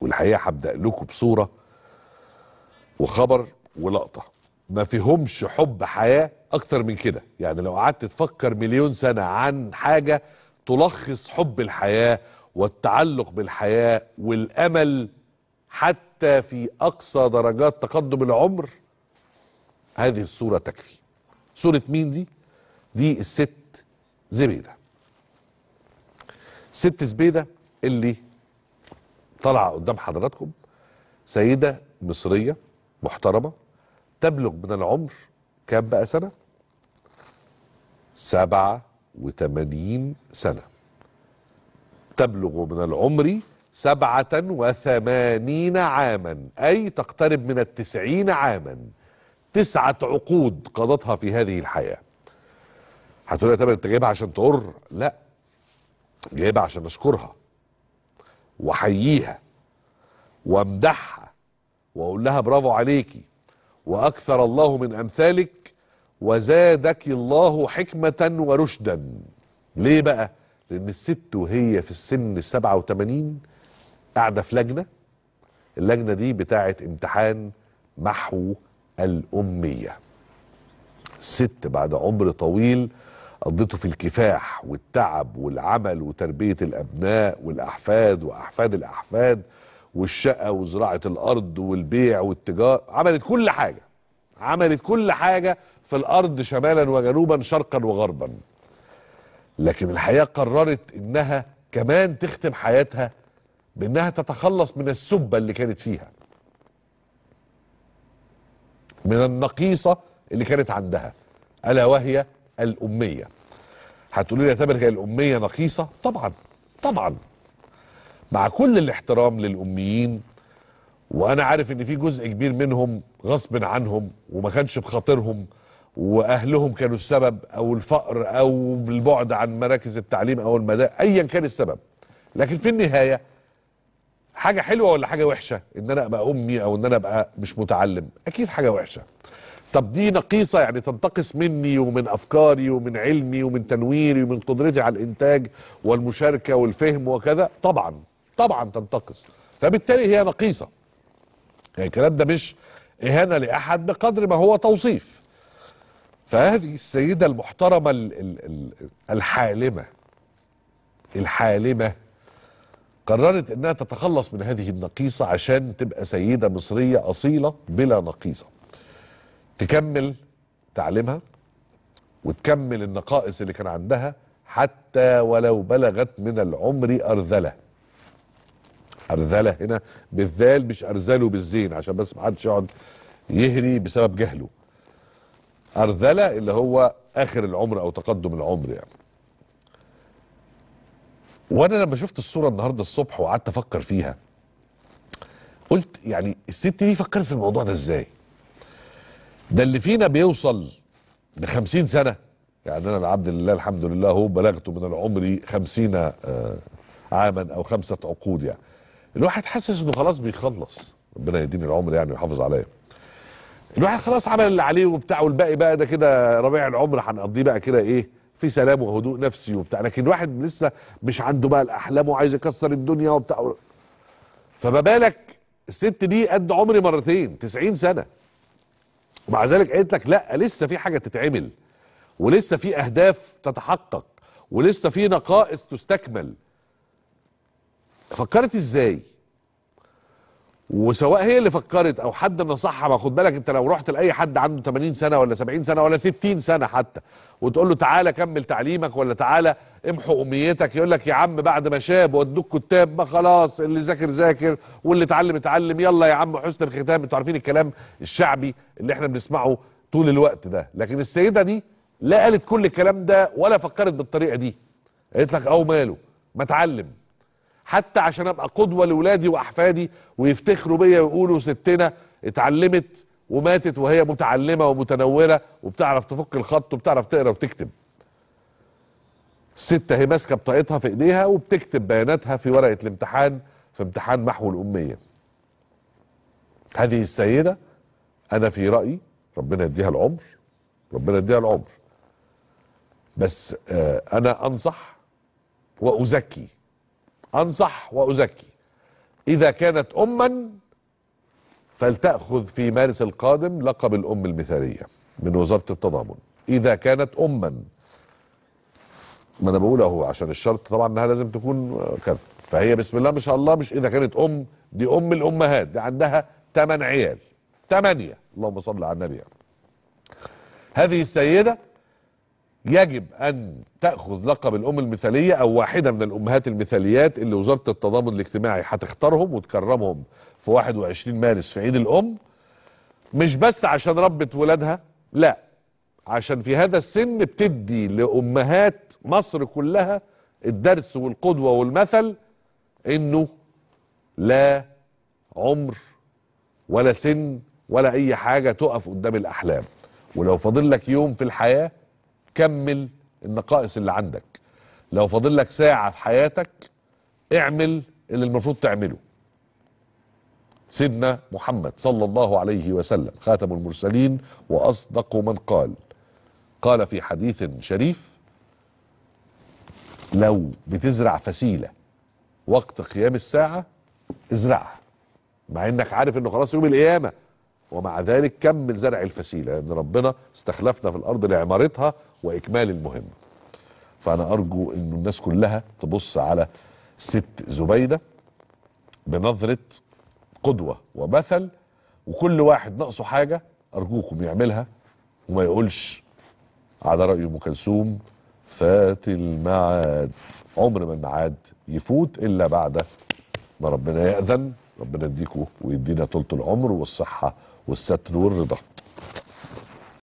والحقيقه هبدا لكم بصوره وخبر ولقطه ما فيهمش حب حياه اكتر من كده يعني لو قعدت تفكر مليون سنه عن حاجه تلخص حب الحياه والتعلق بالحياه والامل حتى في اقصى درجات تقدم العمر هذه الصوره تكفي صوره مين دي دي الست زبيده ست زبيده اللي طالعه قدام حضراتكم سيده مصريه محترمه تبلغ من العمر كام بقى سنه 87 سنه تبلغ من العمر سبعة وثمانين عاما أي تقترب من التسعين عاما تسعة عقود قضتها في هذه الحياة هتقول يا تامر انت جايبها عشان تقر لا جايبها عشان اشكرها واحييها وامدحها واقول لها برافو عليكي واكثر الله من امثالك وزادك الله حكمه ورشدا ليه بقى لان الست وهي في السن 87 قاعده في لجنه اللجنه دي بتاعه امتحان محو الاميه الست بعد عمر طويل قضيته في الكفاح والتعب والعمل وتربية الأبناء والأحفاد وأحفاد الأحفاد والشقة وزراعة الأرض والبيع والتجارة عملت كل حاجة عملت كل حاجة في الأرض شمالا وجنوبا شرقا وغربا لكن الحقيقة قررت إنها كمان تختم حياتها بإنها تتخلص من السبة اللي كانت فيها من النقيصة اللي كانت عندها ألا وهي الأمية هتقولوا لي يا تامر هي الاميه نقيصه طبعا طبعا مع كل الاحترام للاميين وانا عارف ان في جزء كبير منهم غصب عنهم وما كانش بخاطرهم واهلهم كانوا السبب او الفقر او البعد عن مراكز التعليم او المدارس ايا كان السبب لكن في النهايه حاجه حلوه ولا حاجه وحشه ان انا ابقى امي او ان انا ابقى مش متعلم اكيد حاجه وحشه طب دي نقيصة يعني تنتقص مني ومن أفكاري ومن علمي ومن تنويري ومن قدرتي على الإنتاج والمشاركة والفهم وكذا طبعا طبعا تنتقص فبالتالي هي نقيصة يعني الكلام ده مش إهانة لأحد بقدر ما هو توصيف فهذه السيدة المحترمة الحالمة الحالمة قررت انها تتخلص من هذه النقيصة عشان تبقى سيدة مصرية اصيلة بلا نقيصة تكمل تعليمها وتكمل النقائص اللي كان عندها حتى ولو بلغت من العمر أرذلة أرذلة هنا بالذال مش أرذله بالزين عشان بس محدش يقعد يهري بسبب جهله أرذلة اللي هو آخر العمر أو تقدم العمر يعني وأنا لما شفت الصورة النهاردة الصبح وقعدت أفكر فيها قلت يعني الست دي فكرت في الموضوع ده إزاي ده اللي فينا بيوصل ل 50 سنه يعني انا العبد لله الحمد لله هو بلغته من العمر 50 آه، عاما او خمسه عقود يعني الواحد حاسس انه خلاص بيخلص ربنا يديني العمر يعني ويحافظ عليا الواحد خلاص عمل اللي عليه وبتاع والباقي بقى ده كده ربيع العمر هنقضيه بقى كده ايه في سلام وهدوء نفسي وبتاع لكن الواحد لسه مش عنده بقى الاحلام وعايز يكسر الدنيا وبتاع فما بالك الست دي قد عمري مرتين 90 سنه ومع ذلك قالت لك لا لسه في حاجه تتعمل ولسه في اهداف تتحقق ولسه في نقائص تستكمل فكرت ازاي وسواء هي اللي فكرت او حد نصحها ما خد بالك انت لو رحت لاي حد عنده 80 سنه ولا 70 سنه ولا 60 سنه حتى وتقول له تعالى كمل تعليمك ولا تعالى امحو امنيتك يقول لك يا عم بعد ما شاب وادوك كتاب ما خلاص اللي ذاكر ذاكر واللي اتعلم اتعلم يلا يا عم حسن الختام انتوا عارفين الكلام الشعبي اللي احنا بنسمعه طول الوقت ده لكن السيده دي لا قالت كل الكلام ده ولا فكرت بالطريقه دي قالت لك او ماله ما اتعلم حتى عشان ابقى قدوه لاولادي واحفادي ويفتخروا بيا ويقولوا ستنا اتعلمت وماتت وهي متعلمه ومتنوره وبتعرف تفك الخط وبتعرف تقرا وتكتب. الستة هي ماسكة بطاقتها في ايديها وبتكتب بياناتها في ورقة الامتحان في امتحان محو الأمية هذه السيدة أنا في رأيي ربنا يديها العمر ربنا يديها العمر بس آه، أنا أنصح وأزكي أنصح وأزكي إذا كانت أما فلتأخذ في مارس القادم لقب الأم المثالية من وزارة التضامن إذا كانت أما ما أنا بقول أهو عشان الشرط طبعا أنها لازم تكون كذا فهي بسم الله ما شاء الله مش إذا كانت أم دي أم الأمهات دي عندها ثمان عيال ثمانيه اللهم صل على النبي يعني. هذه السيدة يجب ان تاخذ لقب الام المثاليه او واحده من الامهات المثاليات اللي وزاره التضامن الاجتماعي هتختارهم وتكرمهم في 21 مارس في عيد الام مش بس عشان ربت ولادها لا عشان في هذا السن بتدي لامهات مصر كلها الدرس والقدوه والمثل انه لا عمر ولا سن ولا اي حاجه تقف قدام الاحلام ولو فاضل لك يوم في الحياه كمل النقائص اللي عندك لو فاضل لك ساعة في حياتك اعمل اللي المفروض تعمله سيدنا محمد صلى الله عليه وسلم خاتم المرسلين وأصدق من قال قال في حديث شريف لو بتزرع فسيلة وقت قيام الساعة ازرعها مع انك عارف انه خلاص يوم القيامة ومع ذلك كمل زرع الفسيله لان ربنا استخلفنا في الارض لعمارتها واكمال المهمه. فانا ارجو ان الناس كلها تبص على ست زبيده بنظره قدوه ومثل وكل واحد ناقصه حاجه ارجوكم يعملها وما يقولش على راي ام كلثوم فات الميعاد عمر ما الميعاد يفوت الا بعد ما ربنا ياذن ربنا يديكم ويدينا طولة العمر والصحة والستر نور رضا